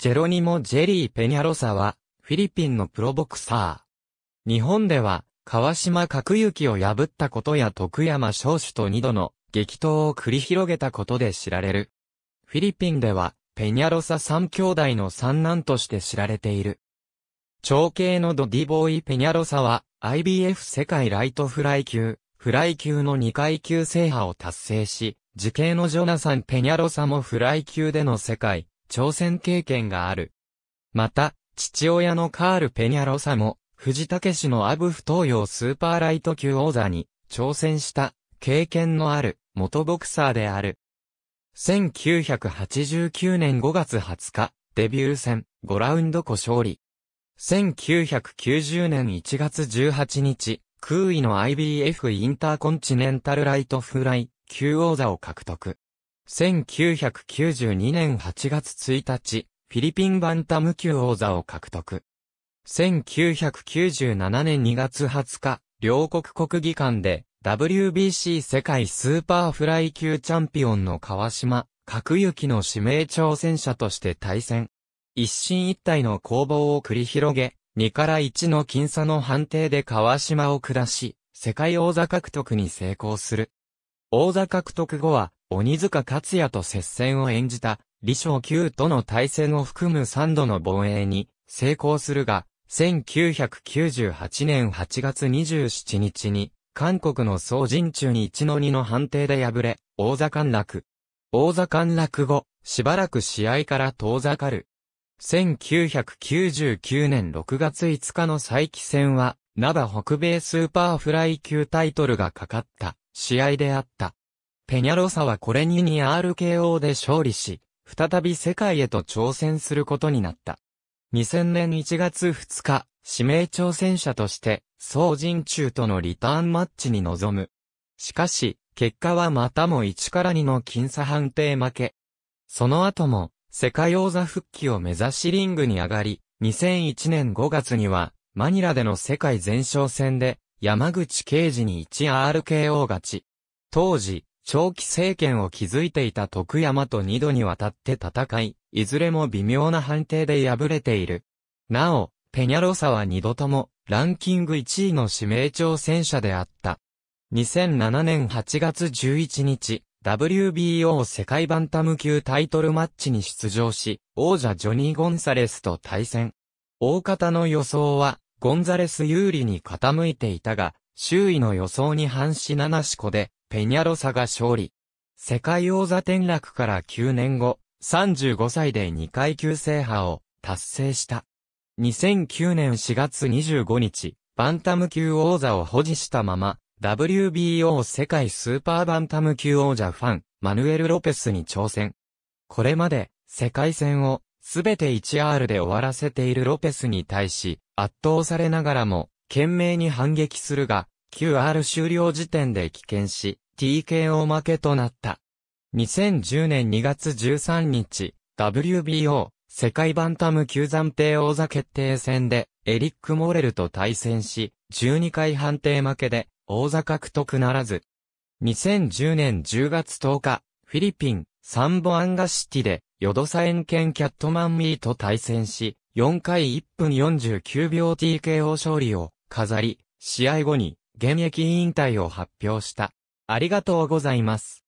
ジェロニモ・ジェリー・ペニャロサは、フィリピンのプロボクサー。日本では、川島角幸を破ったことや徳山少主と二度の激闘を繰り広げたことで知られる。フィリピンでは、ペニャロサ三兄弟の三男として知られている。長兄のドディボーイ・ペニャロサは、IBF 世界ライトフライ級、フライ級の2階級制覇を達成し、次兄のジョナサン・ペニャロサもフライ級での世界挑戦経験がある。また、父親のカール・ペニャロサも、藤武氏のアブ不東洋スーパーライト級王座に挑戦した経験のある元ボクサーである。1989年5月20日、デビュー戦5ラウンド個勝利。1990年1月18日、空位の IBF インターコンチネンタルライトフライ級王座を獲得。1992年8月1日、フィリピンバンタム級王座を獲得。1997年2月20日、両国国技館で WBC 世界スーパーフライ級チャンピオンの川島、角幸の指名挑戦者として対戦。一進一退の攻防を繰り広げ、2から1の僅差の判定で川島を下し、世界王座獲得に成功する。王座獲得後は、鬼塚克也と接戦を演じた、李承久との対戦を含む3度の防衛に成功するが、1998年8月27日に、韓国の総人中に一の二の判定で敗れ、王座陥落。王座陥落後、しばらく試合から遠ざかる。1999年6月5日の再起戦は、ナバ北米スーパーフライ級タイトルがかかった試合であった。ペニャロサはこれに 2RKO で勝利し、再び世界へと挑戦することになった。2000年1月2日、指名挑戦者として、総人中とのリターンマッチに臨む。しかし、結果はまたも1から2の僅差判定負け。その後も、世界王座復帰を目指しリングに上がり、2001年5月には、マニラでの世界前哨戦で、山口刑事に 1RKO 勝ち。当時、長期政権を築いていた徳山と二度にわたって戦い、いずれも微妙な判定で敗れている。なお、ペニャロサは二度とも、ランキング1位の指名挑戦者であった。2007年8月11日、WBO 世界バンタム級タイトルマッチに出場し、王者ジョニー・ゴンサレスと対戦。大方の予想は、ゴンザレス有利に傾いていたが、周囲の予想に反し七子で、ペニャロサが勝利。世界王座転落から9年後、35歳で2階級制覇を達成した。2009年4月25日、バンタム級王座を保持したまま、WBO 世界スーパーバンタム級王者ファン、マヌエル・ロペスに挑戦。これまで、世界戦を、すべて 1R で終わらせているロペスに対し、圧倒されながらも、懸命に反撃するが、QR 終了時点で棄権し、TKO 負けとなった。2010年2月13日、WBO 世界バンタム級暫定王座決定戦でエリック・モレルと対戦し、12回判定負けで王座獲得ならず。2010年10月10日、フィリピン、サンボアンガシティで、ヨドサエンケンキャットマンミーと対戦し、4回1分49秒 TKO 勝利を飾り、試合後に現役引退を発表した。ありがとうございます。